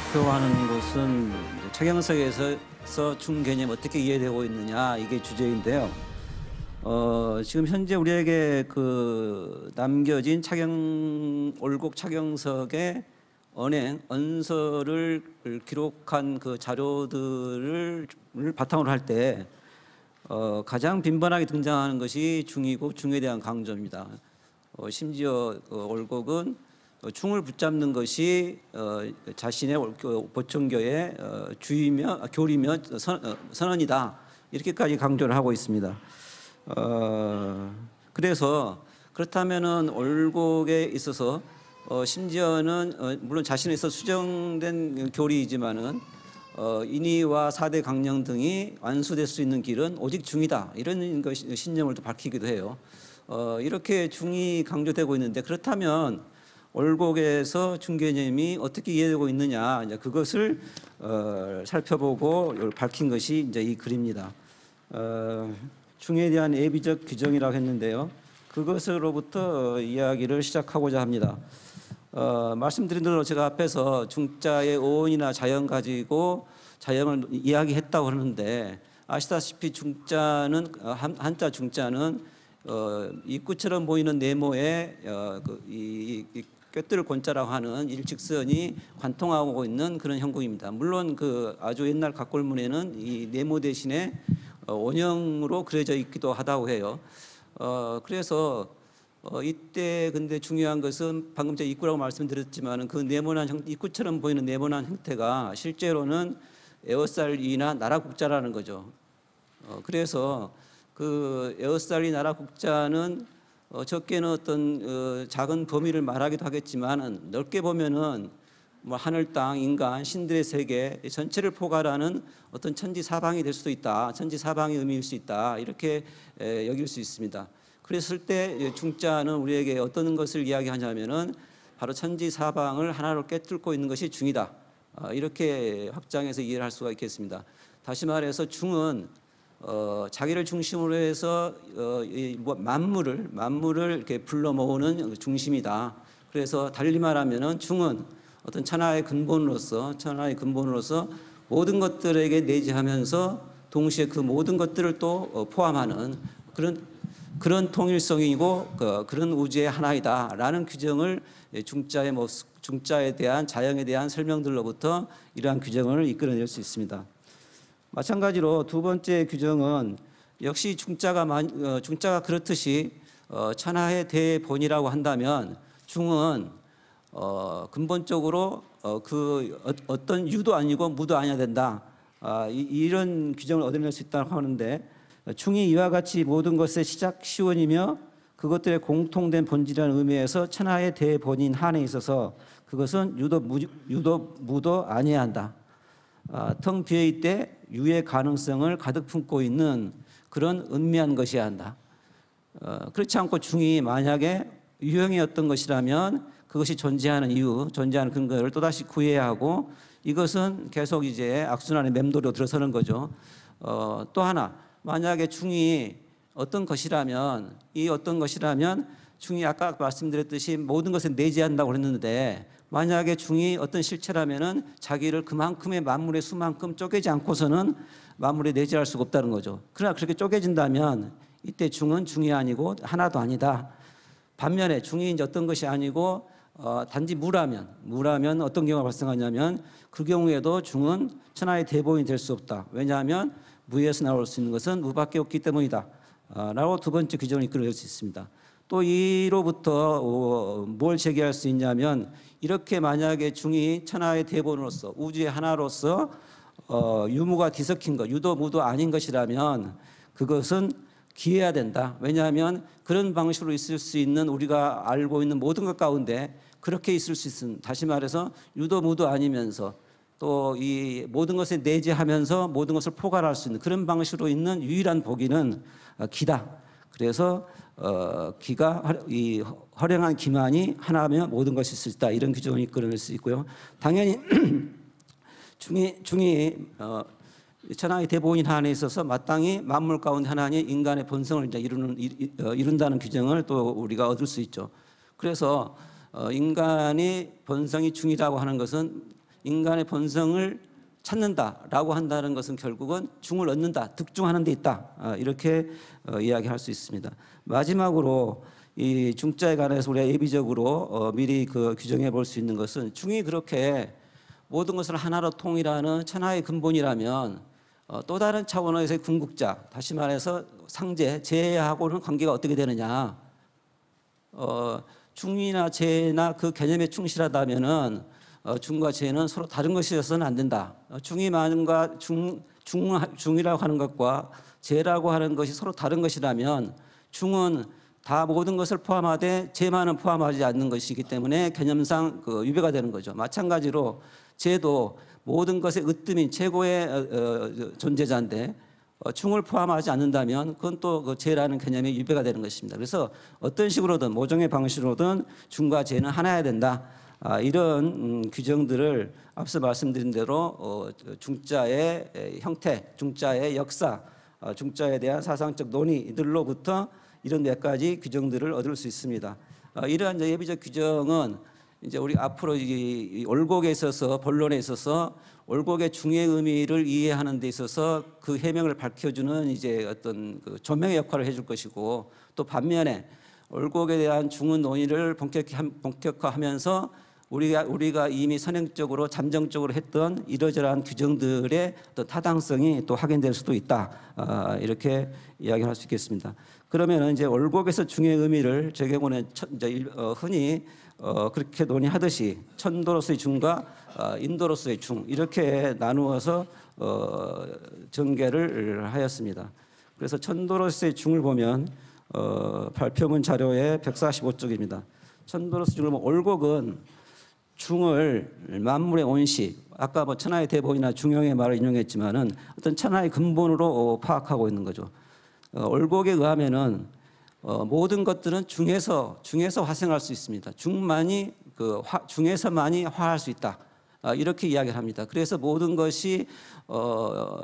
발표하는 것은 청영석에서중 개념 어떻게 이해되고 있느냐 이게 주제인데요. 어, 지금 현재 우리에게 그 남겨진 차경 올곡 차경석의 언행 언서를 기록한 그 자료들을 바탕으로 할때 어, 가장 빈번하게 등장하는 것이 중이고 중에 대한 강조입니다. 어, 심지어 그 올곡은 어, 충을 붙잡는 것이 어, 자신의 그 보청교의 어, 주이며 아, 교리며 선, 언이다 이렇게까지 강조를 하고 있습니다. 그래서 그렇다면은 올곡에 있어서 심지어는 물론 자신에 있어 수정된 교리이지만은 인의와 사대 강령 등이 완수될 수 있는 길은 오직 중이다 이런 신념을 또 밝히기도 해요. 이렇게 중이 강조되고 있는데 그렇다면 올곡에서 중개념이 어떻게 이해되고 있느냐 이제 그것을 어, 살펴보고 밝힌 것이 이제 이 글입니다. 어, 중에 대한 예비적 규정이라고 했는데요. 그것으로부터 이야기를 시작하고자 합니다. 어, 말씀드린 대로 제가 앞에서 중자의 어원이나 자연 가지고 자연을 이야기했다고 하는데 아시다시피 중자는 한자 중자는 어, 입구처럼 보이는 네모의 어, 그, 이, 이 꿰뚫을 권자라고 하는 일직선이 관통하고 있는 그런 형국입니다. 물론 그 아주 옛날 각골문에는 이 네모 대신에 어, 원형으로 그려져 있기도 하다고 해요. 어, 그래서 어, 이때 근데 중요한 것은 방금 제가 입구라고 말씀드렸지만 그 네모난 형, 입구처럼 보이는 네모난 형태가 실제로는 에어살이나 나라국자라는 거죠. 어, 그래서 그 에어살이 나라국자는 어, 적게는 어떤 어, 작은 범위를 말하기도 하겠지만 넓게 보면은 뭐 하늘, 땅, 인간, 신들의 세계 전체를 포괄하는 어떤 천지 사방이 될 수도 있다. 천지 사방의 의미일 수 있다. 이렇게 에, 여길 수 있습니다. 그랬을 때 예, 중자는 우리에게 어떤 것을 이야기하냐면은 바로 천지 사방을 하나로 깨뚫고 있는 것이 중이다. 어, 이렇게 확장해서 이해할 수가 있겠습니다. 다시 말해서 중은 어, 자기를 중심으로 해서 어, 이 뭐 만물을 만물을 이렇게 불러 모으는 중심이다. 그래서 달리 말하면은 중은 어떤 천하의 근본으로서 천하의 근본으로서 모든 것들에게 내재하면서 동시에 그 모든 것들을 또 어, 포함하는 그런 그런 통일성이고 그, 그런 우주의 하나이다라는 규정을 중자의 모습, 중자에 대한 자연에 대한 설명들로부터 이러한 규정을 이끌어낼 수 있습니다. 마찬가지로 두 번째 규정은 역시 중자가 어, 중자가 그렇듯이 어, 천하의 대본이라고 한다면 중은 어, 근본적으로 그 어떤 유도 아니고 무도 아니야 된다. 아, 이런 규정을 얻어낼 수 있다고 하는데 중이 이와 같이 모든 것의 시작 시원이며 그것들의 공통된 본질이라는 의미에서 천하의 대본인 한에 있어서 그것은 유도 무, 유도 무도 아니야 한다. 아, 텅 비어 있때 유해 가능성을 가득 품고 있는 그런 은미한 것이야 한다. 어, 그렇지 않고 중이 만약에 유형이었던 것이라면 그것이 존재하는 이유, 존재하는 근거를 또다시 구해야 하고 이것은 계속 이제 악순환의 맴돌로 들어서는 거죠. 어, 또 하나, 만약에 중이 어떤 것이라면 이 어떤 것이라면 중이 아까 말씀드렸듯이 모든 것을 내재한다고 그랬는데 만약에 중이 어떤 실체라면은 자기를 그만큼의 만물의 수만큼 쪼개지 않고서는 만물에 내재할 수가 없다는 거죠. 그러나 그렇게 쪼개진다면 이때 중은 중이 아니고 하나도 아니다. 반면에 중이 이제 어떤 것이 아니고 어, 단지 무라면 무라면 어떤 경우가 발생하냐면 그 경우에도 중은 천하의 대본이 될 수 없다. 왜냐하면 무에서 나올 수 있는 것은 무밖에 없기 때문이다. 어, 라고 두 번째 규정을 이끌어낼 수 있습니다. 또 이로부터 어, 뭘 제기할 수 있냐면 이렇게 만약에 중이 천하의 대본으로서 우주의 하나로서 어, 유무가 뒤섞인 것, 유도 무도 아닌 것이라면 그것은 기해야 된다. 왜냐하면 그런 방식으로 있을 수 있는 우리가 알고 있는 모든 것 가운데 그렇게 있을 수 있음. 다시 말해서 유도 무도 아니면서 또 이 모든 것에 내재하면서 모든 것을 포괄할 수 있는 그런 방식으로 있는 유일한 보기는 기다. 그래서 어, 기가 이허령한 기만이 하나면 모든 것이 있을 다 이런 규정 이끌어낼 수 있고요. 당연히 중이 중이 어, 천하의 대본인 하나에 있어서 마땅히 만물 가운데 하나님 인간의 본성을 이제 이루는 어, 이룬다는 규정을 또 우리가 얻을 수 있죠. 그래서 어, 인간의 본성이 중이라고 하는 것은 인간의 본성을 찾는다라고 한다는 것은 결국은 중을 얻는다, 득중하는 데 있다 아, 이렇게 어, 이야기할 수 있습니다. 마지막으로 이 중자에 관해서 우리가 예비적으로 어, 미리 그 규정해 볼 수 있는 것은 중이 그렇게 모든 것을 하나로 통일하는 천하의 근본이라면 어, 또 다른 차원에서의 궁극자, 다시 말해서 상제, 재하고는 관계가 어떻게 되느냐. 어, 중이나 재나그 개념에 충실하다면은 어, 중과 재는 서로 다른 것이어서는 안 된다. 어, 중이 많은과 중, 중, 중이라고 하는 것과 재라고 하는 것이 서로 다른 것이라면 중은 다 모든 것을 포함하되 재만은 포함하지 않는 것이기 때문에 개념상 그유배가 되는 거죠. 마찬가지로 재도 모든 것의 으뜸인 최고의 어, 존재자인데 중을 포함하지 않는다면 그건 또그 죄라는 개념이 유배가 되는 것입니다. 그래서 어떤 식으로든 모종의 방식으로든 중과 죄는 하나야 된다. 아, 이런 음, 규정들을 앞서 말씀드린 대로 어, 중자의 형태, 중자의 역사, 어, 중자에 대한 사상적 논의들로부터 이런 몇 가지 규정들을 얻을 수 있습니다. 어, 이러한 예비적 규정은 이제 우리 앞으로 이 올곡에 있어서 본론에 있어서 올곡의 중의 의미를 이해하는 데 있어서 그 해명을 밝혀주는 이제 어떤 그 조명의 역할을 해줄 것이고 또 반면에 올곡에 대한 중은 논의를 본격화하면서 우리가 우리가 이미 선행적으로 잠정적으로 했던 이러저러한 규정들의 또 타당성이 또 확인될 수도 있다 아, 이렇게 이야기할 수 있겠습니다. 그러면 이제 월곡에서 중의 의미를 저의 경우는 어, 흔히 어, 그렇게 논의하듯이 천도로서의 중과 어, 인도로서의 중 이렇게 나누어서 어, 전개를 하였습니다. 그래서 천도로서의 중을 보면 어, 발표문 자료의 145쪽입니다. 천도로서 중을 보면 월곡은 중을 만물의 온시 아까 뭐 천하의 대본이나 중용의 말을 인용했지만은 어떤 천하의 근본으로 어, 파악하고 있는 거죠. 어, 올곡에 의하면은 어, 모든 것들은 중에서 중에서 화생할 수 있습니다. 중만이 그 화, 중에서만이 화할 수 있다. 아, 이렇게 이야기를 합니다. 그래서 모든 것이 어,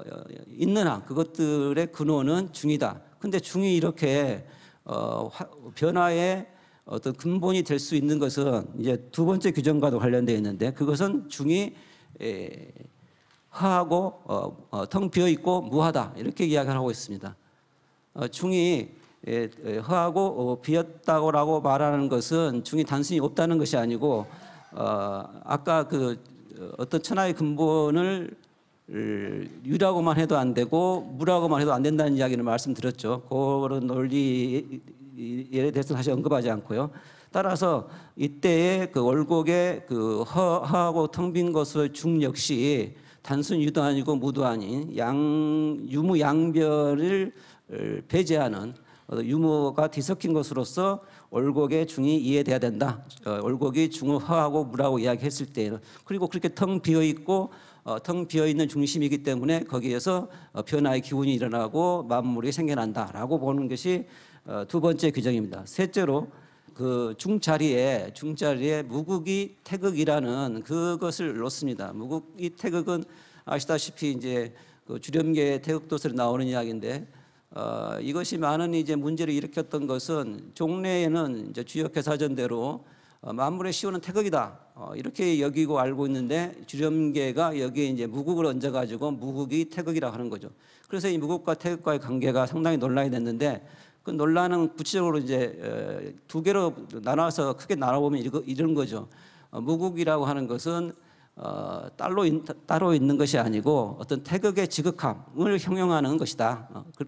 있는 한 그것들의 근원은 중이다. 근데 중이 이렇게 어, 화, 변화의 어떤 근본이 될 수 있는 것은 이제 두 번째 규정과도 관련되어 있는데 그것은 중이 에, 하하고 어, 어, 텅 비어 있고 무하다 이렇게 이야기를 하고 있습니다. 어, 중이 에, 에, 허하고 어, 비었다고라고 말하는 것은 중이 단순히 없다는 것이 아니고 어, 아까 그 어떤 천하의 근본을 유라고만 해도 안 되고 무라고만 해도 안 된다는 이야기를 말씀드렸죠. 그런 논리 예에 대해서는 다시 언급하지 않고요. 따라서 이때의 그 월곡의 그 허하고 텅 빈 것의 중 역시 단순 유도 아니고 무도 아닌 양 유무 양별을 배제하는 어, 유무가 뒤섞인 것으로서 월곡의 중이 이해돼야 된다. 어, 월곡이 중을 허하고 무라고 이야기했을 때는 그리고 그렇게 텅 비어 있고 어, 텅 비어 있는 중심이기 때문에 거기에서 변화의 기운이 일어나고 만물이 생겨난다라고 보는 것이 어, 두 번째 규정입니다. 셋째로 그 중자리에 중자리에 무국이 태극이라는 그것을 놓습니다. 무국이 태극은 아시다시피 이제 그 주렴계의 태극도서에 나오는 이야기인데 어, 이것이 많은 이제 문제를 일으켰던 것은 종래에는 이제 주역회 사전대로 어, 만물의 시호는 태극이다 어, 이렇게 여기고 알고 있는데 주렴계가 여기에 이제 무국을 얹어가지고 무국이 태극이라 하는 거죠. 그래서 이 무국과 태극과의 관계가 상당히 논란이 됐는데 그 논란은 구체적으로 이제 두 개로 나눠서 크게 나눠보면 이런 거죠. 어, 무국이라고 하는 것은 어, 따로, 인, 따로 있는 것이 아니고 어떤 태극의 지극함을 형용하는 것이다. 어, 그,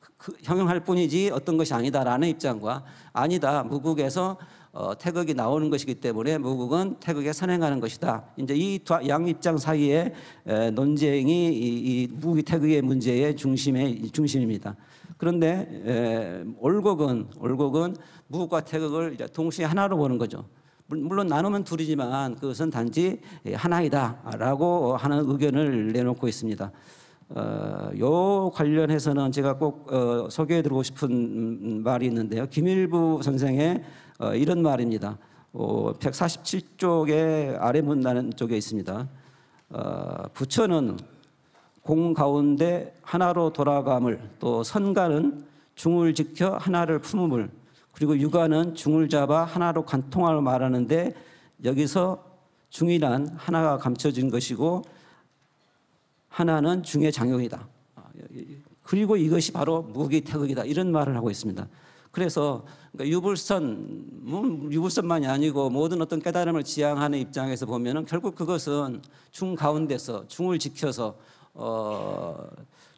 그, 그 형용할 뿐이지 어떤 것이 아니다라는 입장과 아니다. 무국에서 어, 태극이 나오는 것이기 때문에 무국은 태극에 선행하는 것이다. 이제 이 양 입장 사이의 에, 논쟁이 이, 이 무기 태극의 문제의 중심의 중심입니다. 그런데 에, 올곡은 올곡은 무국과 태극을 동시에 하나로 보는 거죠. 물론 나누면 둘이지만 그것은 단지 하나이다라고 하는 의견을 내놓고 있습니다. 어, 요 관련해서는 제가 꼭 어, 소개해드리고 싶은 음, 말이 있는데요. 김일부 선생의 어, 이런 말입니다. 어, 147쪽의 아래 문단 쪽에 있습니다. 어, 부처는 공 가운데 하나로 돌아감을 또 선가는 중을 지켜 하나를 품음을 그리고 육아는 중을 잡아 하나로 관통함 말하는데 여기서 중이란 하나가 감춰진 것이고 하나는 중의 장용이다. 아, 그리고 이것이 바로 무기 태극이다. 이런 말을 하고 있습니다. 그래서 그러니까 유불선, 음, 유불선만이 아니고 모든 어떤 깨달음을 지향하는 입장에서 보면은 결국 그것은 중 가운데서 중을 지켜서 어,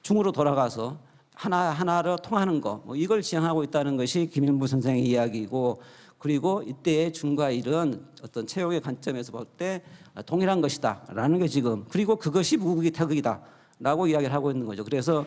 중으로 돌아가서 하나 하나로 통하는 거뭐 이걸 지향하고 있다는 것이 김일무 선생의 이야기이고 그리고 이때의 중과 일은 어떤 체육의 관점에서 볼 때 동일한 것이다라는 게 지금 그리고 그것이 무극이 태극이다. 라고 이야기를 하고 있는 거죠. 그래서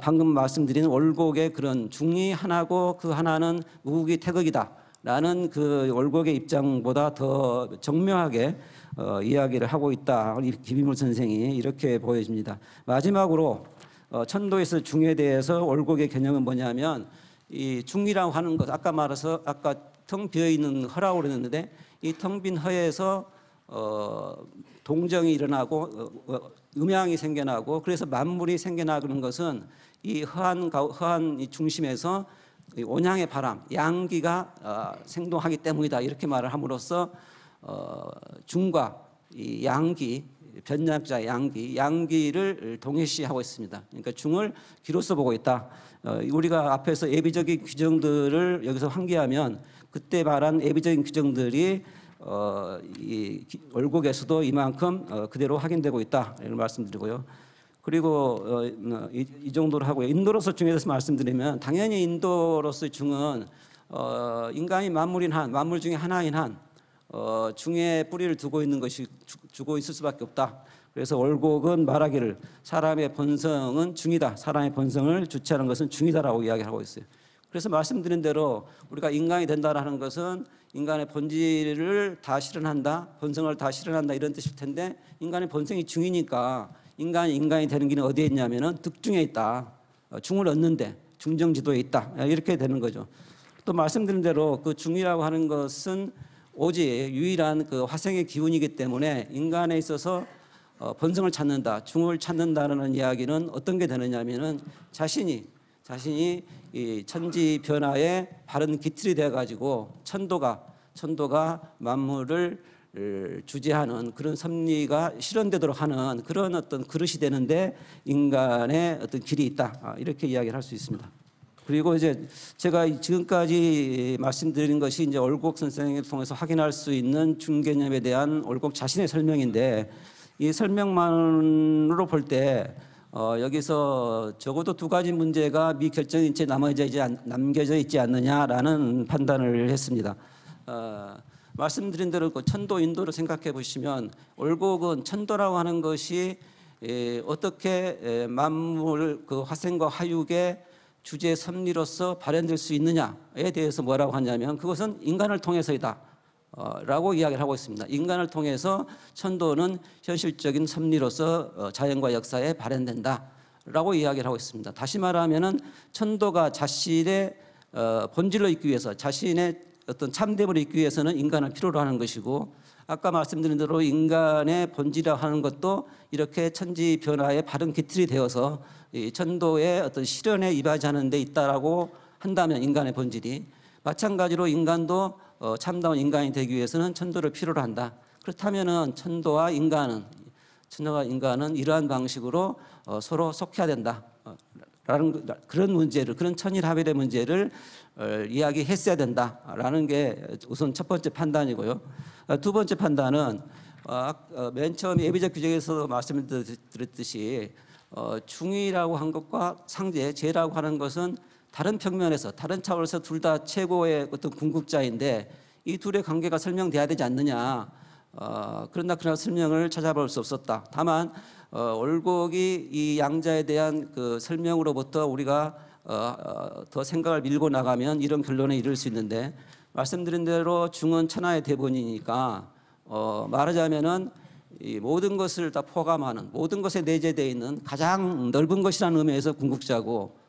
방금 말씀드린 월곡의 그런 중이 하나고 그 하나는 무국이 태극이다. 라는 그 월곡의 입장보다 더 정묘하게 어, 이야기를 하고 있다. 김인물 선생이 이렇게 보여집니다. 마지막으로 어, 천도에서 중에 대해서 월곡의 개념은 뭐냐면 이 중이라고 하는 것 아까 말해서 아까 텅 비어 있는 허라고 그랬는데 이 텅 빈 허에서 어, 동정이 일어나고 어, 어, 음양이 생겨나고 그래서 만물이 생겨나는 것은 이 허한 허한 이 중심에서 이 온양의 바람, 양기가 어, 아, 생동하기 때문이다 이렇게 말을 함으로써 어, 중과 이 양기 변약자 양기, 양기를 동해시하고 있습니다. 그러니까 중을 기로서 보고 있다. 어, 우리가 앞에서 예비적인 규정들을 여기서 환기하면 그때 말한 예비적인 규정들이 어, 이 월곡에서도 이만큼 어, 그대로 확인되고 있다 이런 말씀드리고요. 그리고 어, 이, 이, 정도로 하고요. 인도로서 중에 서 말씀드리면 당연히 인도로서 중은 어, 인간이 만물인 한 만물 중에 하나인 한 어, 중에 뿌리를 두고 있는 것이 주, 주고 있을 수밖에 없다. 그래서 월곡은 말하기를 사람의 본성은 중이다. 사람의 본성을 주체하는 것은 중이다라고 이야기하고 있어요. 그래서 말씀드린 대로 우리가 인간이 된다라는 것은 인간의 본질을 다 실현한다, 본성을 다 실현한다 이런 뜻일 텐데 인간의 본성이 중이니까 인간 인간이 되는 길은 어디에 있냐면은 득중에 있다. 어, 중을 얻는데 중정지도에 있다. 아, 이렇게 되는 거죠. 또 말씀드린 대로 그 중이라고 하는 것은 오직 유일한 그 화생의 기운이기 때문에 인간에 있어서 어, 본성을 찾는다, 중을 찾는다라는 이야기는 어떤 게 되느냐면은 자신이 자신이 이 천지 변화에 바른 기틀이 되어 가지고 천도가 천도가 만물을 주제하는 그런 섭리가 실현되도록 하는 그런 어떤 그릇이 되는데 인간의 어떤 길이 있다 아, 이렇게 이야기를 할 수 있습니다. 그리고 이제 제가 지금까지 말씀드린 것이 이제 올곡 선생을 통해서 확인할 수 있는 중개념에 대한 올곡 자신의 설명인데 이 설명만으로 볼때 어, 여기서 적어도 두 가지 문제가 미결정인체 남아져 있지 않, 남겨져 있지 않느냐라는 판단을 했습니다. 어, 말씀드린 대로 그 천도 인도를 생각해 보시면 올곡은 천도라고 하는 것이 에, 어떻게 에, 만물 그 화생과 화육의 주제 섭리로서 발현될 수 있느냐에 대해서 뭐라고 하냐면 그것은 인간을 통해서이다. 어, 라고 이야기를 하고 있습니다. 인간을 통해서 천도는 현실적인 섭리로서 어, 자연과 역사에 발현된다. 라고 이야기를 하고 있습니다. 다시 말하면 천도가 자신의 어, 본질로 있기 위해서 자신의 어떤 참됨을 있기 위해서는 인간을 필요로 하는 것이고 아까 말씀드린 대로 인간의 본질이라고 하는 것도 이렇게 천지 변화의 바른 기틀이 되어서 천도의 어떤 실현에 이바지하는 데 있다라고 한다면 인간의 본질이 마찬가지로 인간도 어, 참다운 인간이 되기 위해서는 천도를 필요로 한다. 그렇다면은 천도와 인간은 천도와 인간은 이러한 방식으로 어, 서로 속해야 된다. 어, 라는 그, 그런 문제를 그런 천일합일의 문제를 어, 이야기했어야 된다라는 게 우선 첫 번째 판단이고요. 어, 두 번째 판단은 맨 처음 예비적 규정에서 말씀드렸듯이 중위라고 한 것과 상제 제라고 하는 것은 다른 평면에서 다른 차원에서 둘 다 최고의 어떤 궁극자인데 이 둘의 관계가 설명돼야 되지 않느냐 어, 그런나 그날 설명을 찾아볼 수 없었다. 다만 어, 월곡이 이 양자에 대한 그 설명으로부터 우리가 어, 어, 더 생각을 밀고 나가면 이런 결론에 이를 수 있는데 말씀드린 대로 중은 천하의 대본이니까 어, 말하자면은 이 모든 것을 다 포함하는 모든 것에 내재되어 있는 가장 넓은 것이라는 의미에서 궁극자고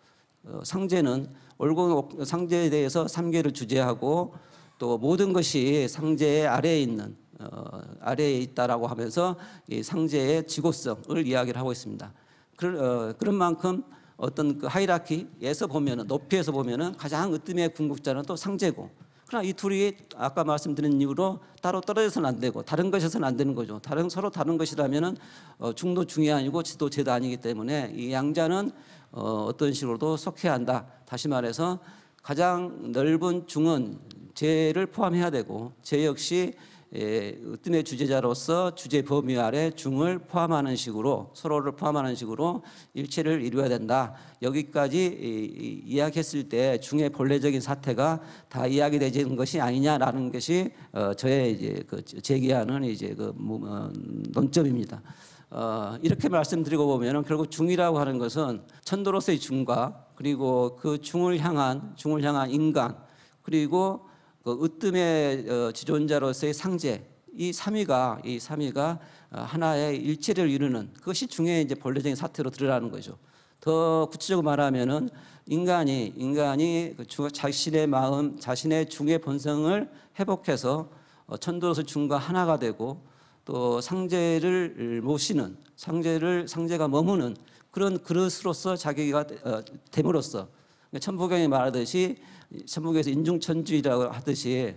어, 상제는 얼굴 상제에 대해서 3계를 주제하고 또 모든 것이 상제의 아래에 있는 어, 아래에 있다라고 하면서 이 상제의 지고성을 이야기를 하고 있습니다. 그, 어, 런 만큼 어떤 그 하이라키에서 보면은 높이에서 보면은 가장 으뜸의 궁극자는 또 상제고 그러나 그러니까 이 둘이 아까 말씀드린 이유로 따로 떨어져서는 안 되고 다른 것에서는 안 되는 거죠. 다른 서로 다른 것이라면 어, 중도 중이 아니고 지도 제도 아니기 때문에 이 양자는 어, 떤 식으로도 속해야 한다. 다시 말해서 가장 넓은 중은 죄를 포함해야 되고 죄 역시 예, 뜸의 주제자로서 주제 범위 아래 중을 포함하는 식으로 서로를 포함하는 식으로 일체를 이루어야 된다. 여기까지 이야기했을 때 중의 본래적인 사태가 다 이야기되는 것이 아니냐라는 것이 어, 저의 이제 그 제기하는 이제 그 어, 논점입니다. 어, 이렇게 말씀드리고 보면 결국 중이라고 하는 것은 천도로서의 중과 그리고 그 중을 향한 중을 향한 인간 그리고 그 으뜸의 어, 지존자로서의 상제 이 삼위가 이 삼위가 어, 하나의 일체를 이루는 그것이 중에 이제 본래적인 사태로 드러나는 거죠. 더 구체적으로 말하면은 인간이 인간이 그 자신의 마음 자신의 중의 본성을 회복해서 어, 천도로서 중과 하나가 되고 또 상제를 모시는 상제를 상제가 머무는 그런 그릇으로서 자기가 됨으로써 그러니까 천부경이 말하듯이 천국에서 인중천주의라고 하듯이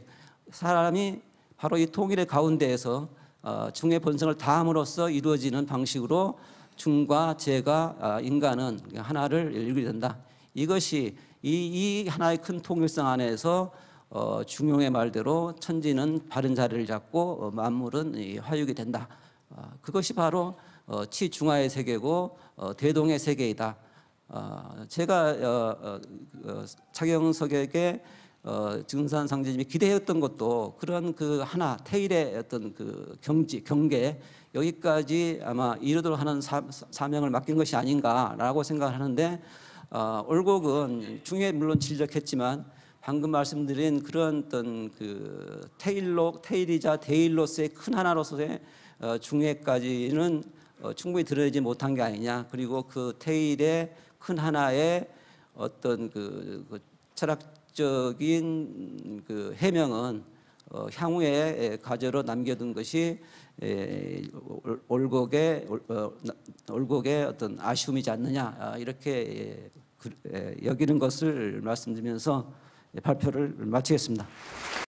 사람이 바로 이 통일의 가운데에서 어, 중의 본성을 다함으로써 이루어지는 방식으로 중과 제가 아, 인간은 하나를 이루게 된다. 이것이 이, 이, 하나의 큰 통일성 안에서 어, 중용의 말대로 천지는 바른 자리를 잡고 어, 만물은 화육이 된다. 어, 그것이 바로 어, 치중화의 세계고 어, 대동의 세계이다. 어, 제가 어, 어, 그, 어 차경석에게 어, 증산 상제님이 기대했던 것도 그런 그 하나 테일의 어떤 그 경지 경계 여기까지 아마 이르도록 하는 사, 사 명을 맡긴 것이 아닌가라고 생각하는데 어, 올곡은 중에 물론 지적했지만 방금 말씀드린 그런 어떤 그 테일로 테일이자 데일로스의 큰 하나로서의 어, 중에까지는 어, 충분히 들어지 못한 게 아니냐 그리고 그 테일의 큰 하나의 어떤 그, 그 철학적인 그 해명은 어, 향후에 과제로 예, 남겨둔 것이 에, 예, 올곡의 어, 올곡의 어떤 아쉬움이지 않느냐 아, 이렇게 예, 그, 여기는 것을 말씀드리면서 발표를 마치겠습니다.